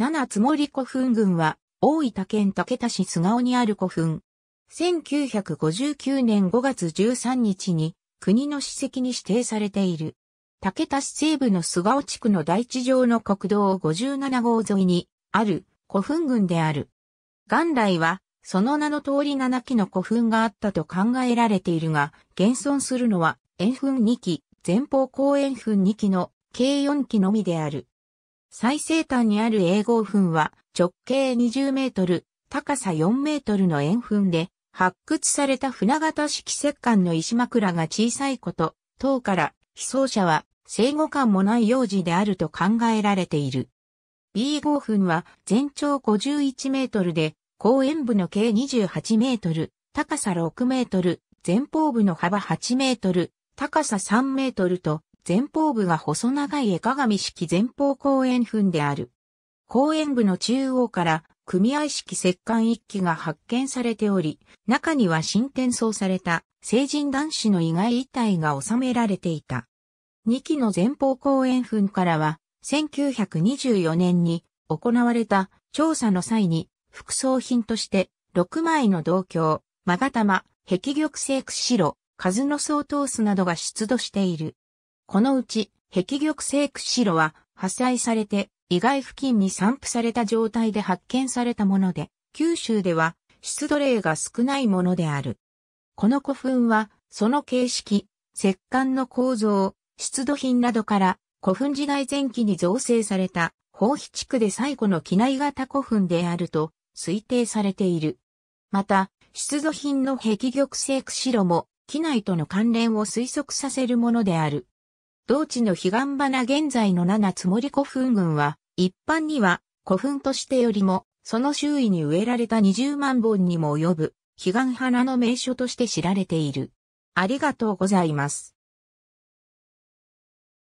七つ森古墳群は、大分県竹田市菅生にある古墳。1959年5月13日に、国の史跡に指定されている。竹田市西部の菅生地区の大地上の国道57号沿いに、ある古墳群である。元来は、その名の通り7基の古墳があったと考えられているが、現存するのは、円墳2基、前方後円墳2基の計4基のみである。最西端にある英号墳は直径20メートル、高さ4メートルの円墳で、発掘された船型式石棺の石枕が小さいこと、等から、被葬者は生後感もない幼児であると考えられている。B 5墳は全長51メートルで、後円部の計28メートル、高さ6メートル、前方部の幅8メートル、高さ3メートルと、前方部が細長い絵鏡式前方後円墳である。後円部の中央から組合式石棺一機が発見されており、中には新転送された成人男子の意外遺体が収められていた。2機の前方後円墳からは、1924年に行われた調査の際に、副葬品として6枚の銅鏡、マガタマ、壁玉製釧路、数の相当数などが出土している。このうち、壁玉性釧路は、破砕されて、意外付近に散布された状態で発見されたもので、九州では、出土例が少ないものである。この古墳は、その形式、石棺の構造、出土品などから、古墳時代前期に造成された、宝碑地区で最古の機内型古墳であると推定されている。また、出土品の壁玉性釧路も、機内との関連を推測させるものである。同地の彼岸花現在の七つ森古墳群は、一般には古墳としてよりも、その周囲に植えられた20万本にも及ぶ、彼岸花の名所として知られている。ありがとうございます。